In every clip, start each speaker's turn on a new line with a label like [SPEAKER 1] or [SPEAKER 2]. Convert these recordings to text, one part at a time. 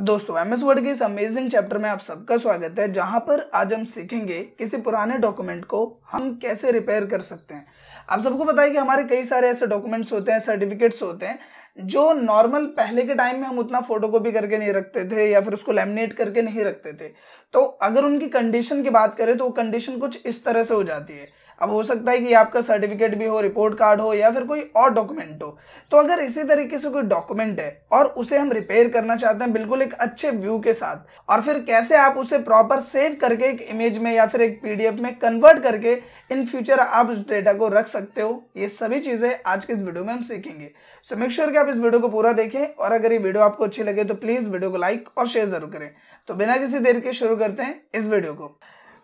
[SPEAKER 1] दोस्तों M S word के इस अमेजिंग चैप्टर में आप सबका स्वागत है जहां पर आज हम सीखेंगे किसी पुराने डॉक्यूमेंट को हम कैसे रिपेयर कर सकते हैं आप सबको पता है कि हमारे कई सारे ऐसे डॉक्यूमेंट्स होते हैं सर्टिफिकेट्स होते हैं जो नॉर्मल पहले के टाइम में हम उतना फोटोकॉपी करके नहीं रखते थे या फिर उसको लेमिनेट करके नहीं रखते थे तो अगर उनकी कंडीशन की बात करें तो वो कंडीशन कुछ इस तरह से हो जाती है अब हो सकता है कि आपका सर्टिफिकेट भी हो रिपोर्ट कार्ड हो या फिर कोई और डॉक्यूमेंट हो तो अगर इसी तरीके से कोई डॉक्यूमेंट है और उसे हम रिपेयर करना चाहते हैं बिल्कुल एक अच्छे व्यू के साथ और फिर कैसे आप उसे प्रॉपर सेव करके एक इमेज में या फिर एक पीडीएफ में कन्वर्ट करके इन फ्यूचर आप उस डेटा को रख सकते हो ये सभी चीज़ें आज के इस वीडियो में हम सीखेंगे सो मेक श्योर कि आप इस वीडियो को पूरा देखें और अगर ये वीडियो आपको अच्छी लगे तो प्लीज़ वीडियो को लाइक और शेयर ज़रूर करें तो बिना किसी देर के शुरू करते हैं इस वीडियो को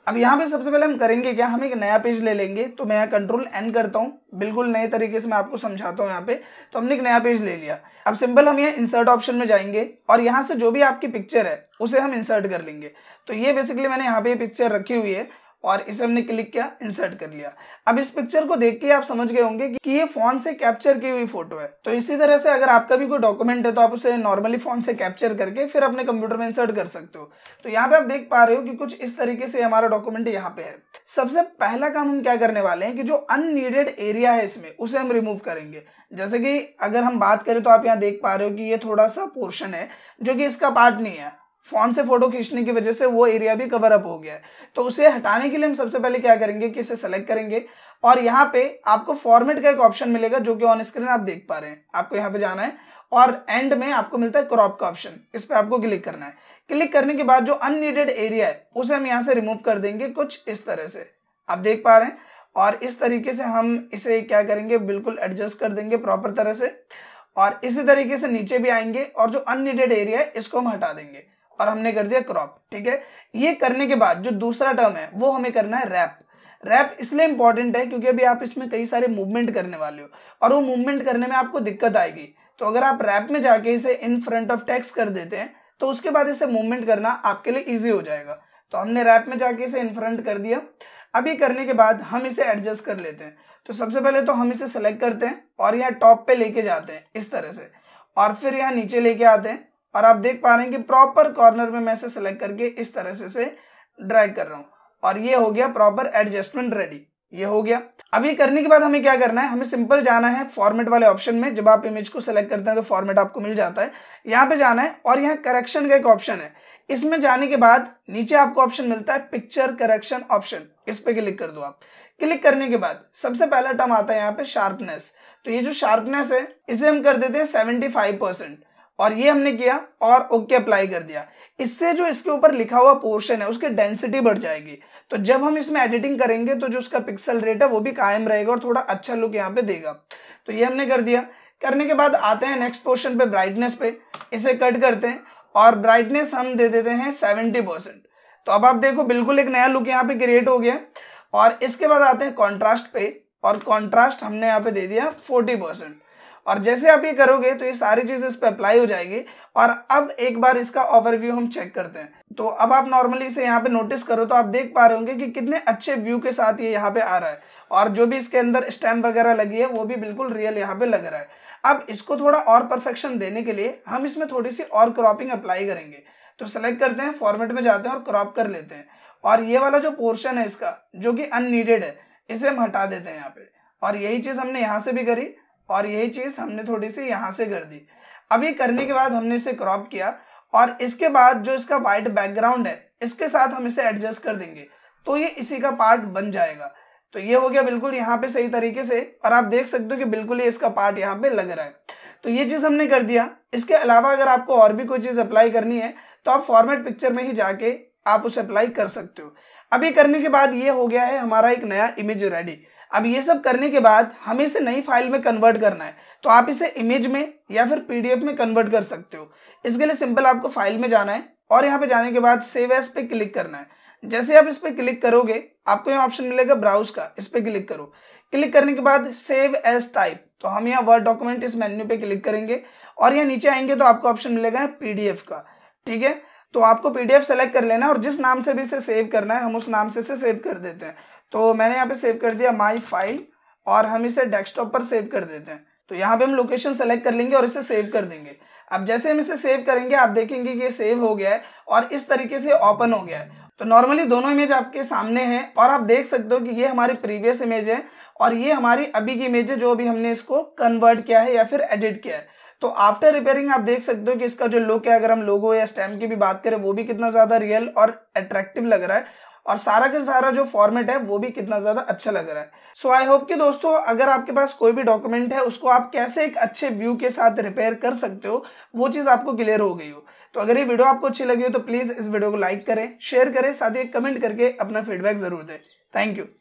[SPEAKER 1] अब यहाँ पे सबसे पहले हम करेंगे क्या हम एक नया पेज ले लेंगे तो मैं यहाँ कंट्रोल एन करता हूँ बिल्कुल नए तरीके से मैं आपको समझाता हूँ यहाँ पे तो हमने एक नया पेज ले लिया अब सिंपल हम यहाँ इंसर्ट ऑप्शन में जाएंगे और यहाँ से जो भी आपकी पिक्चर है उसे हम इंसर्ट कर लेंगे तो ये बेसिकली मैंने यहाँ पे पिक्चर रखी हुई है और इसे हमने क्लिक किया इंसर्ट कर लिया अब इस पिक्चर को देख के आप समझ गए होंगे कि ये फोन से कैप्चर की हुई फोटो है तो इसी तरह से अगर आपका भी कोई डॉक्यूमेंट है तो आप उसे नॉर्मली फोन से कैप्चर करके फिर अपने कंप्यूटर में इंसर्ट कर सकते हो तो यहाँ पे आप देख पा रहे हो कि कुछ इस तरीके से हमारा डॉक्यूमेंट यहाँ पे है सबसे पहला काम हम क्या करने वाले हैं कि जो अननीडेड एरिया है इसमें उसे हम रिमूव करेंगे जैसे कि अगर हम बात करें तो आप यहाँ देख पा रहे हो कि ये थोड़ा सा पोर्शन है जो कि इसका पार्ट नहीं है फोन से फोटो खींचने की वजह से वो एरिया भी कवर अप हो गया है तो उसे हटाने के लिए हम सबसे पहले क्या करेंगे कि इसे सेलेक्ट करेंगे और यहाँ पे आपको फॉर्मेट का एक ऑप्शन मिलेगा जो कि ऑन स्क्रीन आप देख पा रहे हैं आपको यहाँ पे जाना है और एंड में आपको मिलता है क्रॉप का ऑप्शन इस पर आपको क्लिक करना है क्लिक करने के बाद जो अनिडेड एरिया है उसे हम यहाँ से रिमूव कर देंगे कुछ इस तरह से आप देख पा रहे हैं और इस तरीके से हम इसे क्या करेंगे बिल्कुल एडजस्ट कर देंगे प्रॉपर तरह से और इसी तरीके से नीचे भी आएंगे और जो अनिडेड एरिया है इसको हम हटा देंगे और हमने कर दिया क्रॉप ठीक है ये करने के बाद जो दूसरा टर्म है वो हमें करना है रैप रैप इसलिए इंपॉर्टेंट है क्योंकि अभी आप इसमें कई सारे मूवमेंट करने वाले हो और वो मूवमेंट करने में आपको दिक्कत आएगी तो अगर आप रैप में जाके इसे इन फ्रंट ऑफ टैक्स कर देते हैं तो उसके बाद इसे मूवमेंट करना आपके लिए ईजी हो जाएगा तो हमने रैप में जाके इसे इन फ्रंट कर दिया अभी करने के बाद हम इसे एडजस्ट कर लेते हैं तो सबसे पहले तो हम इसे सेलेक्ट करते हैं और यहाँ टॉप पे लेके जाते हैं इस तरह से और फिर यहाँ नीचे लेके आते हैं और आप देख पा रहे हैं कि प्रॉपर कॉर्नर में मैं इसे सेलेक्ट करके इस तरह से इसे ड्रैग कर रहा हूं और ये हो गया प्रॉपर एडजस्टमेंट रेडी ये हो गया अब ये करने के बाद हमें क्या करना है हमें सिंपल जाना है फॉर्मेट वाले ऑप्शन में जब आप इमेज को सेलेक्ट करते हैं तो फॉर्मेट आपको मिल जाता है यहाँ पे जाना है और यहाँ करेक्शन का एक ऑप्शन है इसमें जाने के बाद नीचे आपको ऑप्शन मिलता है पिक्चर करेक्शन ऑप्शन इस पे क्लिक कर दो आप क्लिक करने के बाद सबसे पहला टर्म आता है यहाँ पे शार्पनेस तो ये जो शार्पनेस है इसे हम कर देते हैं सेवेंटी फाइव परसेंट और ये हमने किया और ओके okay अप्लाई कर दिया इससे जो इसके ऊपर लिखा हुआ पोर्शन है उसकी डेंसिटी बढ़ जाएगी तो जब हम इसमें एडिटिंग करेंगे तो जो उसका पिक्सल रेट है वो भी कायम रहेगा और थोड़ा अच्छा लुक यहाँ पे देगा तो ये हमने कर दिया करने के बाद आते हैं नेक्स्ट पोर्शन पे ब्राइटनेस पे इसे कट करते हैं और ब्राइटनेस हम दे देते हैं सेवेंटी परसेंट तो अब आप देखो बिल्कुल एक नया लुक यहाँ पे क्रिएट हो गया और इसके बाद आते हैं कॉन्ट्रास्ट पे और कॉन्ट्रास्ट हमने यहाँ पे दे दिया फोर्टी परसेंट और जैसे आप ये करोगे तो ये सारी चीज़ इस पर अप्लाई हो जाएगी और अब एक बार इसका ओवरव्यू हम चेक करते हैं तो अब आप नॉर्मली इसे यहाँ पे नोटिस करो तो आप देख पा रहे होंगे कि कितने अच्छे व्यू के साथ ये यहाँ पे आ रहा है और जो भी इसके अंदर स्टैम्प वगैरह लगी है वो भी बिल्कुल रियल यहाँ पे लग रहा है अब इसको थोड़ा और परफेक्शन देने के लिए हम इसमें थोड़ी सी और क्रॉपिंग अप्लाई करेंगे तो सेलेक्ट करते हैं फॉर्मेट में जाते हैं और क्रॉप कर लेते हैं और ये वाला जो पोर्शन है इसका जो कि अननीडेड है इसे हम हटा देते हैं यहाँ पे और यही चीज़ हमने यहाँ से भी करी और यही चीज़ हमने थोड़ी सी यहाँ से कर दी अभी करने के बाद हमने इसे क्रॉप किया और इसके बाद जो इसका वाइट बैकग्राउंड है इसके साथ हम इसे एडजस्ट कर देंगे तो ये इसी का पार्ट बन जाएगा तो ये हो गया बिल्कुल यहाँ पे सही तरीके से और आप देख सकते हो कि बिल्कुल ये इसका पार्ट यहाँ पे लग रहा है तो ये चीज़ हमने कर दिया इसके अलावा अगर आपको और भी कोई चीज़ अप्लाई करनी है तो आप फॉर्मेट पिक्चर में ही जाके आप उसे अप्लाई कर सकते हो अभी करने के बाद ये हो गया है हमारा एक नया इमेज रेडी अब ये सब करने के बाद हमें इसे नई फाइल में कन्वर्ट करना है तो आप इसे इमेज में या फिर पीडीएफ में कन्वर्ट कर सकते हो इसके लिए सिंपल आपको फाइल में जाना है और यहाँ पे जाने के बाद सेव एस पे क्लिक करना है जैसे आप इस पर क्लिक करोगे आपको यहाँ ऑप्शन मिलेगा ब्राउज का इस पर क्लिक करो क्लिक करने के बाद सेव एस टाइप तो हम यहाँ वर्ड डॉक्यूमेंट इस मेन्यू पे क्लिक करेंगे और यहाँ नीचे आएंगे तो आपको ऑप्शन मिलेगा पीडीएफ का ठीक है तो आपको पीडीएफ सेलेक्ट कर लेना और जिस नाम से भी इसे सेव करना है हम उस नाम से इसे सेव कर देते हैं तो मैंने यहाँ पे सेव कर दिया माई फाइल और हम इसे डेस्कटॉप पर सेव कर देते हैं तो यहाँ पे हम लोकेशन सेलेक्ट कर लेंगे और इसे सेव कर देंगे अब जैसे हम इसे सेव करेंगे आप देखेंगे कि ये सेव हो गया है और इस तरीके से ओपन हो गया है तो नॉर्मली दोनों इमेज आपके सामने हैं और आप देख सकते हो कि ये हमारी प्रीवियस इमेज है और ये हमारी अभी की इमेज है जो अभी हमने इसको कन्वर्ट किया है या फिर एडिट किया है तो आफ्टर रिपेयरिंग आप देख सकते हो कि इसका जो लुक है अगर हम लोगो या स्टैम्प की भी बात करें वो भी कितना ज़्यादा रियल और अट्रैक्टिव लग रहा है और सारा का सारा जो फॉर्मेट है वो भी कितना ज़्यादा अच्छा लग रहा है सो आई होप कि दोस्तों अगर आपके पास कोई भी डॉक्यूमेंट है उसको आप कैसे एक अच्छे व्यू के साथ रिपेयर कर सकते हो वो चीज़ आपको क्लियर हो गई हो तो अगर ये वीडियो आपको अच्छी लगी हो तो प्लीज़ इस वीडियो को लाइक करें शेयर करें साथ ही कमेंट करके अपना फीडबैक ज़रूर दें थैंक यू